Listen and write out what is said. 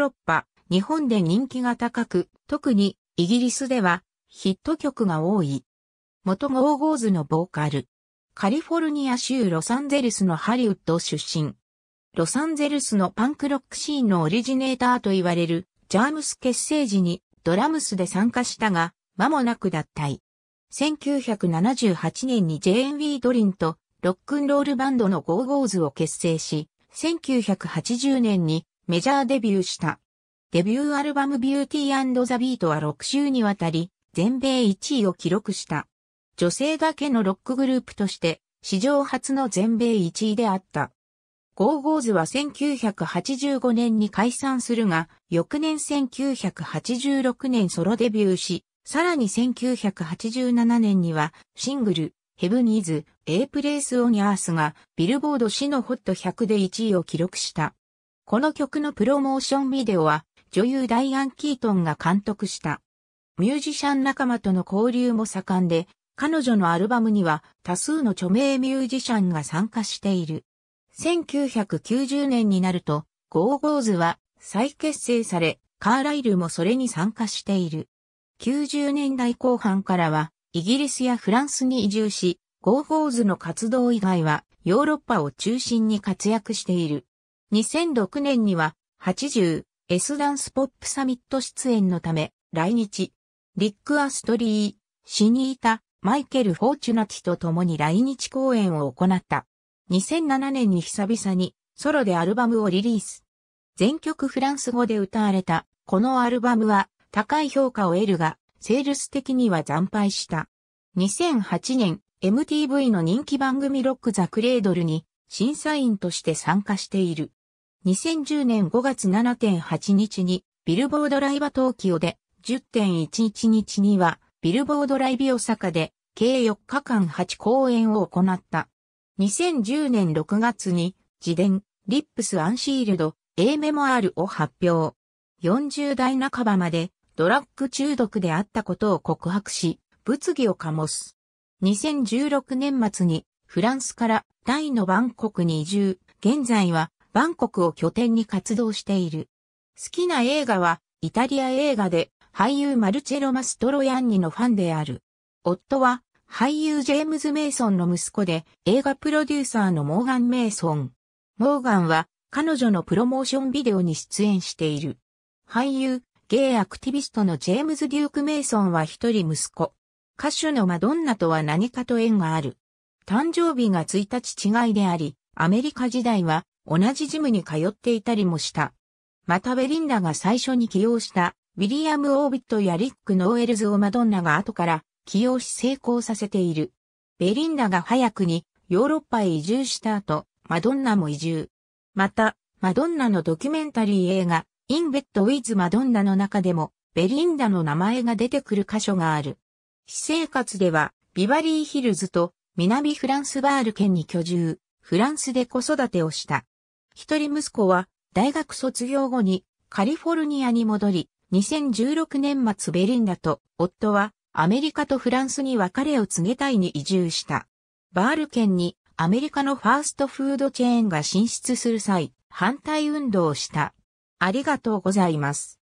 ロッパ、日本で人気が高く、特にイギリスではヒット曲が多い。元ゴーゴーズのボーカル。カリフォルニア州ロサンゼルスのハリウッド出身。ロサンゼルスのパンクロックシーンのオリジネーターと言われるジャームス結成時にドラムスで参加したが、間もなく脱退。1978年に J&B ドリンとロックンロールバンドのゴーゴーズを結成し、1980年にメジャーデビューした。デビューアルバムビューティーザ・ビートは6週にわたり、全米1位を記録した。女性だけのロックグループとして、史上初の全米1位であった。ゴーゴーズは1985年に解散するが、翌年1986年ソロデビューし、さらに1987年にはシングル、ヘブニーズ、エイプレイスオニアースがビルボード市のホット100で1位を記録した。この曲のプロモーションビデオは女優ダイアン・キートンが監督した。ミュージシャン仲間との交流も盛んで、彼女のアルバムには多数の著名ミュージシャンが参加している。1990年になると、ゴーゴーズは再結成され、カーライルもそれに参加している。90年代後半からは、イギリスやフランスに移住し、ゴーゴーズの活動以外は、ヨーロッパを中心に活躍している。2006年には 80S ダンスポップサミット出演のため来日。リック・アストリー、シニータ、マイケル・フォーチュナティと共に来日公演を行った。2007年に久々にソロでアルバムをリリース。全曲フランス語で歌われた、このアルバムは高い評価を得るが、セールス的には惨敗した。2008年、MTV の人気番組ロックザクレードルに審査員として参加している。2010年5月7.8日にビルボードライバ東京で10.11日にはビルボードライビ大阪で計4日間8公演を行った。2010年6月に自伝リップスアンシールド A メモアールを発表。40代半ばまでドラッグ中毒であったことを告白し、物議を醸す。2016年末にフランスからタイのバンコクに移住、現在はバンコクを拠点に活動している。好きな映画は、イタリア映画で、俳優マルチェロ・マストロヤンニのファンである。夫は、俳優ジェームズ・メイソンの息子で、映画プロデューサーのモーガン・メイソン。モーガンは、彼女のプロモーションビデオに出演している。俳優、ゲイアクティビストのジェームズ・デューク・メイソンは一人息子。歌手のマドンナとは何かと縁がある。誕生日が1日違いであり、アメリカ時代は同じジムに通っていたりもした。またベリンダが最初に起用したウィリアム・オービットやリック・ノーエルズをマドンナが後から起用し成功させている。ベリンダが早くにヨーロッパへ移住した後、マドンナも移住。また、マドンナのドキュメンタリー映画、インベッド・ウィズ・マドンナの中でも、ベリンダの名前が出てくる箇所がある。私生活では、ビバリーヒルズと南フランスバール県に居住、フランスで子育てをした。一人息子は大学卒業後にカリフォルニアに戻り、2016年末ベリンダと夫はアメリカとフランスに別れを告げたいに移住した。バール県にアメリカのファーストフードチェーンが進出する際、反対運動をした。ありがとうございます。